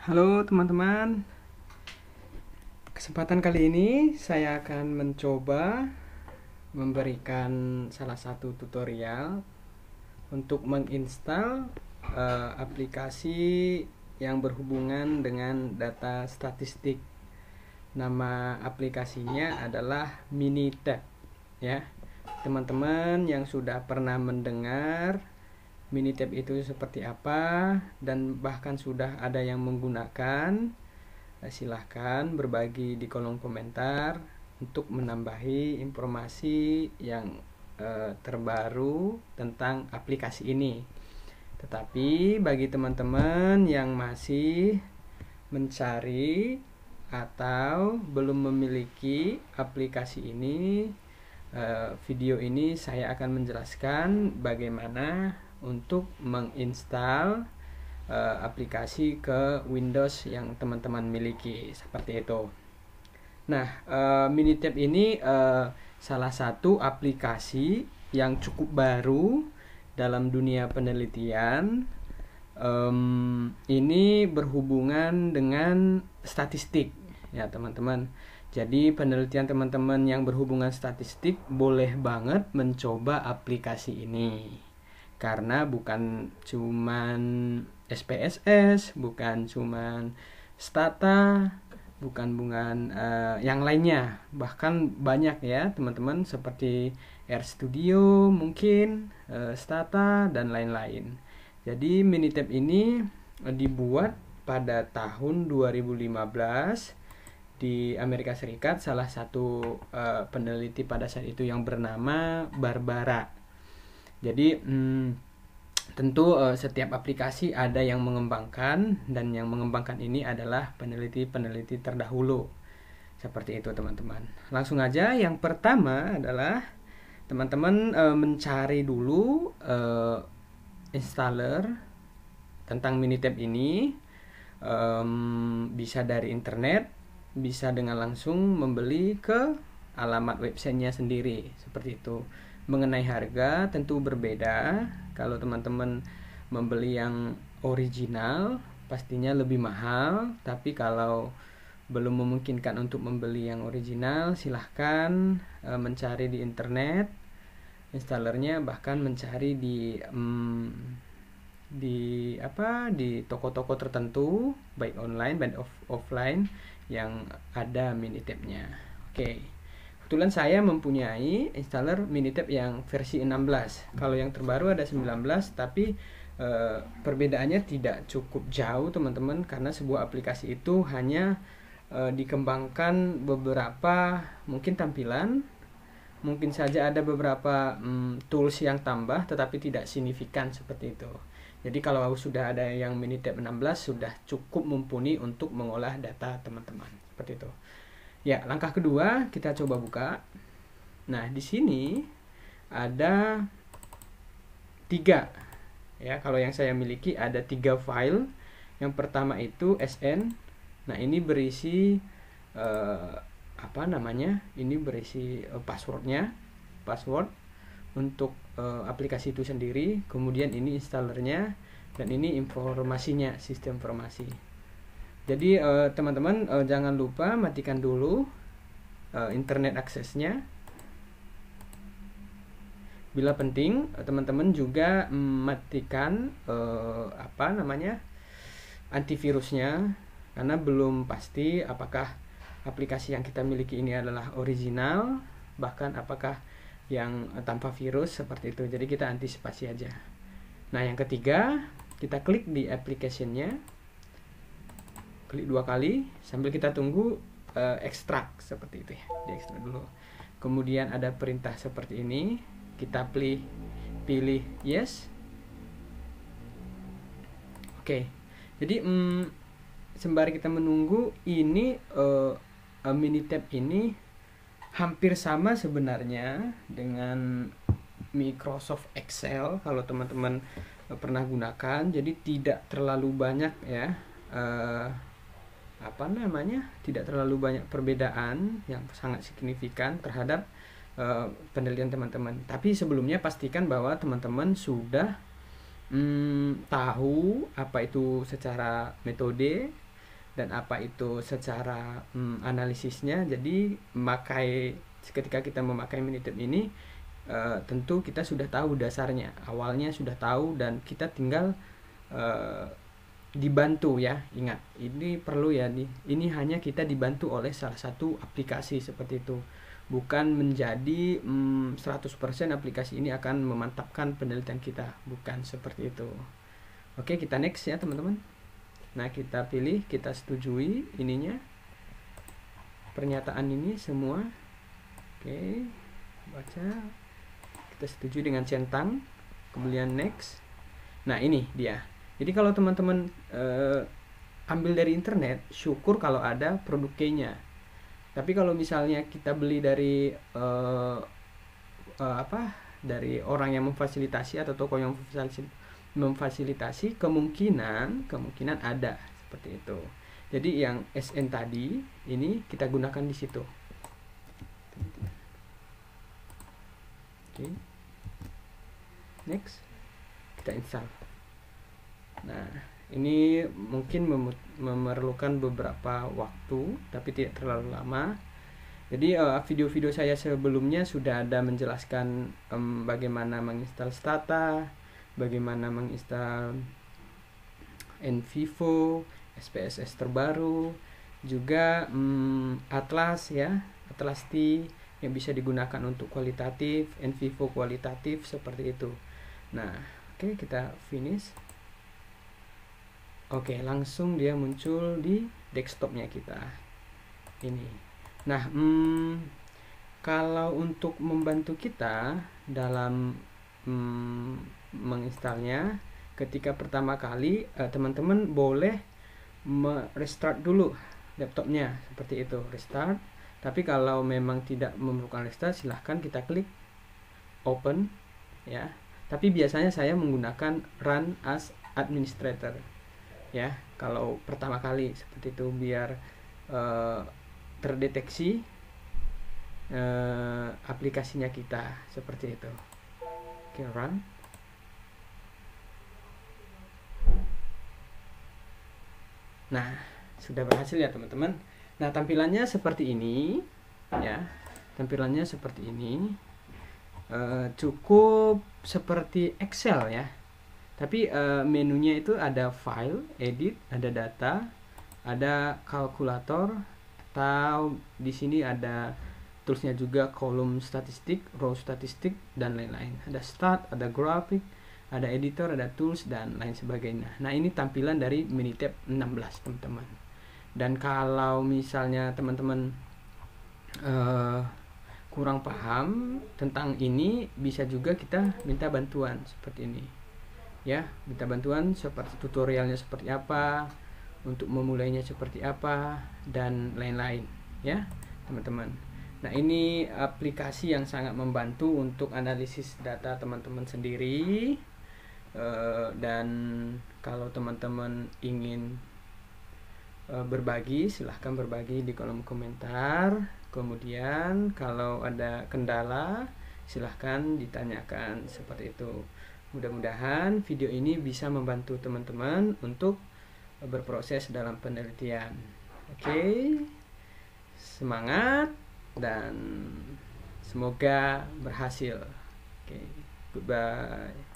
Halo teman-teman. Kesempatan kali ini saya akan mencoba memberikan salah satu tutorial untuk menginstal uh, aplikasi yang berhubungan dengan data statistik. Nama aplikasinya adalah Minitab ya. Teman-teman yang sudah pernah mendengar Mini tape itu seperti apa dan bahkan sudah ada yang menggunakan eh, silahkan berbagi di kolom komentar untuk menambahi informasi yang e, terbaru tentang aplikasi ini tetapi bagi teman-teman yang masih mencari atau belum memiliki aplikasi ini eh, video ini saya akan menjelaskan bagaimana untuk menginstal e, aplikasi ke Windows yang teman-teman miliki seperti itu. Nah, uh, eh, Minitab ini e, salah satu aplikasi yang cukup baru dalam dunia penelitian. Um, ini berhubungan dengan statistik, ya teman-teman. Jadi penelitian teman-teman yang berhubungan statistik boleh banget mencoba aplikasi ini karena bukan cuman SPSS, bukan cuman stata, bukan bungan uh, yang lainnya. Bahkan banyak ya teman-teman seperti Air Studio mungkin, uh, stata dan lain-lain. Jadi Minitab ini eh, dibuat pada tahun 2015 di Amerika Serikat salah satu uh, peneliti pada saat itu yang bernama Barbara jadi hmm, tentu uh, setiap aplikasi ada yang mengembangkan dan yang mengembangkan ini adalah peneliti-peneliti terdahulu seperti itu teman-teman langsung aja yang pertama adalah teman-teman uh, mencari dulu uh, installer tentang Minitab ini um, bisa dari internet bisa dengan langsung membeli ke alamat websitenya sendiri seperti itu mengenai harga tentu berbeda. Kalau teman-teman membeli yang original pastinya lebih mahal, tapi kalau belum memungkinkan untuk membeli yang original, silahkan e, mencari di internet installernya bahkan mencari di mm, di apa di toko-toko tertentu baik online dan off offline yang ada mini tabnya. Oke. Okay kebetulan saya mempunyai installer Minitab yang versi 16. Kalau yang terbaru ada 19 tapi e, perbedaannya tidak cukup jauh teman-teman karena sebuah aplikasi itu hanya e, dikembangkan beberapa mungkin tampilan mungkin saja ada beberapa mm, tools yang tambah tetapi tidak signifikan seperti itu. Jadi kalau sudah ada yang Minitab 16 sudah cukup mumpuni untuk mengolah data teman-teman. Seperti itu. Ya, langkah kedua kita coba buka. Nah, di sini ada tiga. Ya, kalau yang saya miliki ada tiga file. Yang pertama itu SN. Nah, ini berisi eh, apa namanya? Ini berisi eh, passwordnya, password untuk eh, aplikasi itu sendiri. Kemudian ini installernya dan ini informasinya, sistem informasi. Jadi eh, teman-teman uh, uh, jangan lupa matikan dulu uh, internet aksesnya. Bila penting, teman-teman juga matikan uh, apa namanya antivirusnya karena belum pasti apakah aplikasi yang kita miliki ini adalah original bahkan apakah yang tanpa virus seperti itu. Jadi kita antisipasi aja. Nah yang ketiga kita klik di applicationnya klik dua kali sambil kita tunggu uh, ekstrak seperti itu ya di ekstrak dulu kemudian ada perintah seperti ini kita pilih pilih yes oke okay. jadi mm, sembari kita menunggu ini uh, mini tab ini hampir sama sebenarnya dengan Microsoft Excel kalau teman-teman eh, pernah gunakan jadi tidak terlalu banyak ya uh, apa namanya tidak terlalu banyak perbedaan yang sangat signifikan terhadap uh, penelitian teman-teman. Tapi sebelumnya pastikan bahwa teman-teman sudah mm, tahu apa itu secara metode dan apa itu secara mm, analisisnya. Jadi memakai ketika kita memakai Minitab ini uh, tentu kita sudah tahu dasarnya, awalnya sudah tahu dan kita tinggal uh, dibantu ya ingat ini perlu ya nih ini hanya kita dibantu oleh salah satu aplikasi seperti itu bukan menjadi mm, 100% aplikasi ini akan memantapkan penelitian kita bukan seperti itu oke kita next ya teman-teman nah kita pilih kita setujui ininya pernyataan ini semua oke baca kita setuju dengan centang kemudian next nah ini dia jadi kalau teman-teman eh, ambil dari internet, syukur kalau ada produk k Tapi kalau misalnya kita beli dari eh, eh, apa? Dari orang yang memfasilitasi atau toko yang memfasilitasi, kemungkinan kemungkinan ada seperti itu. Jadi yang SN tadi ini kita gunakan di situ. Oke. Okay. Next. Kita install. Nah, ini mungkin memerlukan beberapa waktu, tapi tidak terlalu lama. Jadi eh, video-video saya sebelumnya sudah ada menjelaskan um, bagaimana menginstal Stata, bagaimana menginstal envivo SPSS terbaru, juga um, Atlas ya, Atlas T yang bisa digunakan untuk kualitatif, envivo kualitatif seperti itu. Nah, oke okay, kita finish. Oke, langsung dia muncul di desktopnya kita. Ini. Nah, hmm, kalau untuk membantu kita dalam hmm, menginstalnya, ketika pertama kali eh, teman-teman eh, boleh restart dulu laptopnya seperti itu restart. Tapi kalau memang tidak memerlukan restart, silahkan kita klik open ya. Tapi biasanya saya menggunakan run as administrator ya kalau pertama kali seperti itu biar uh, terdeteksi uh, aplikasinya kita seperti itu oke okay, run nah sudah berhasil ya teman-teman nah tampilannya seperti ini ya tampilannya seperti ini uh, cukup seperti Excel ya tapi uh, menunya itu ada file edit ada data ada kalkulator atau di sini ada toolsnya juga kolom statistik row statistik dan lain-lain ada stat ada grafik ada editor ada tools dan lain sebagainya nah ini tampilan dari minitab 16 teman-teman dan kalau misalnya teman-teman uh, kurang paham tentang ini bisa juga kita minta bantuan seperti ini ya minta bantuan seperti tutorialnya seperti apa untuk memulainya seperti apa dan lain-lain ya teman-teman nah ini aplikasi yang sangat membantu untuk analisis data teman-teman sendiri e, dan kalau teman-teman ingin e, berbagi silahkan berbagi di kolom komentar kemudian kalau ada kendala silahkan ditanyakan seperti itu Mudah-mudahan video ini bisa membantu teman-teman untuk berproses dalam penelitian. Oke, okay? semangat dan semoga berhasil. Oke, okay, goodbye.